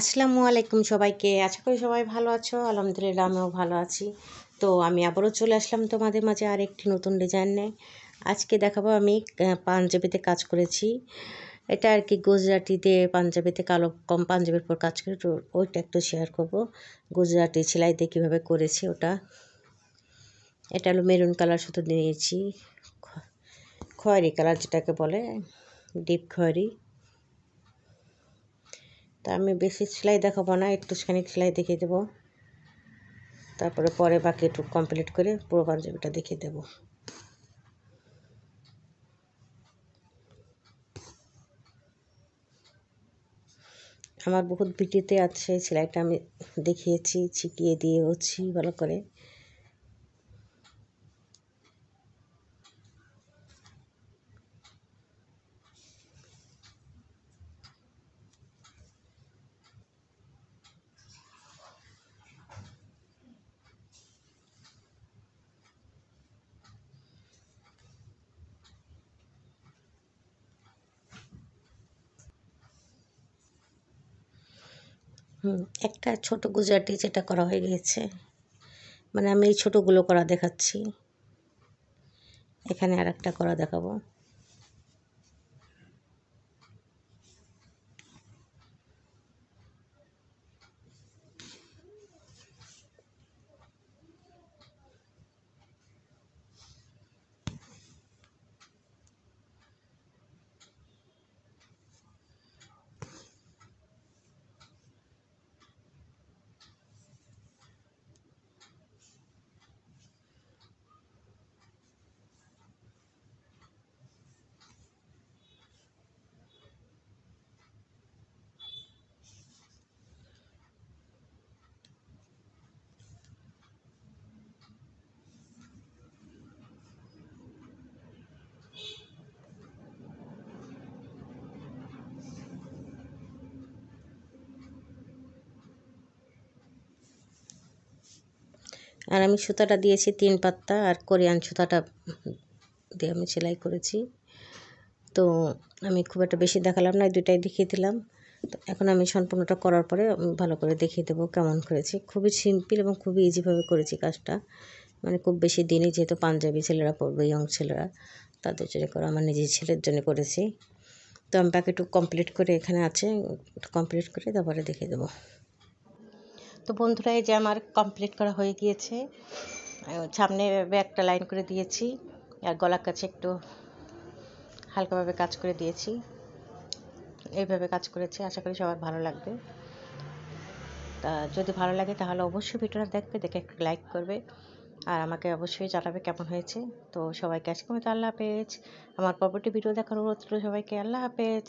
আসসালামু আলাইকুম সবাইকে আশা করি সবাই ভালো আছো আলহামদুলিল্লাহ আমিও ভালো আছি তো আমি আবারও চলে আসলাম তোমাদের মাঝে আর একটি নতুন ডিজাইন নিয়ে আজকে দেখাবো আমি পাঞ্জাবিতে কাজ করেছি এটা আর কি গুজরাটিতে পাঞ্জাবিতে কালো কম পাঞ্জাবির পর কাজ করে ওইটা একটু শেয়ার করব গুজরাটি সেলাইতে কীভাবে করেছি ওটা এটা হলো মেরুন কালার শুধু নিয়েছি খয়েরি কালার যেটাকে বলে ডিপ খয়েরি তা আমি বেশি সেলাই দেখাবো না একটুখানি সেলাই দেখিয়ে দেবো তারপরে পরে বাকি একটু কমপ্লিট করে পুরো পাঞ্জাবিটা দেখিয়ে দেবো আমার বহুত ভিডিওতে আছে সেলাইটা আমি দেখিয়েছি ছিটিয়ে দিয়েওছি ভালো করে একটা ছোট গুজরাটি যেটা করা হয়ে গিয়েছে মানে আমি এই ছোটোগুলো করা দেখাচ্ছি এখানে আর একটা করা দেখাবো আর আমি সুতাটা দিয়েছি তিন পাত্তা আর কোরিয়ান সুতাটা দিয়ে আমি সেলাই করেছি তো আমি খুব একটা বেশি দেখালাম না দুটাই দেখিয়ে দিলাম তো এখন আমি সম্পূর্ণটা করার পরে ভালো করে দেখিয়ে দেবো কেমন করেছি খুবই সিম্পল এবং খুবই ইজিভাবে করেছি কাজটা মানে খুব বেশি দিনই যেহেতু পাঞ্জাবি ছেলেরা পড়বে ইয়ং ছেলেরা তাদের জন্য করে আমার নিজের ছেলের জন্য করেছি তো আমি একটু কমপ্লিট করে এখানে আছে কমপ্লিট করে তারপরে দেখিয়ে দেবো তো বন্ধুরা এই যে আমার কমপ্লিট করা হয়ে গিয়েছে সামনে এভাবে একটা লাইন করে দিয়েছি আর গলার কাছে একটু হালকাভাবে কাজ করে দিয়েছি এইভাবে কাজ করেছি আশা করি সবার ভালো লাগবে তা যদি ভালো লাগে তাহলে অবশ্যই ভিডিওটা দেখবে দেখে একটু লাইক করবে আর আমাকে অবশ্যই জানাবে কেমন হয়েছে তো সবাইকে আজকে মতো আল্লাহ হাফেজ আমার পরবর্তী ভিডিও দেখার অনুরোধ ছিল সবাইকে আল্লাহ হাফেজ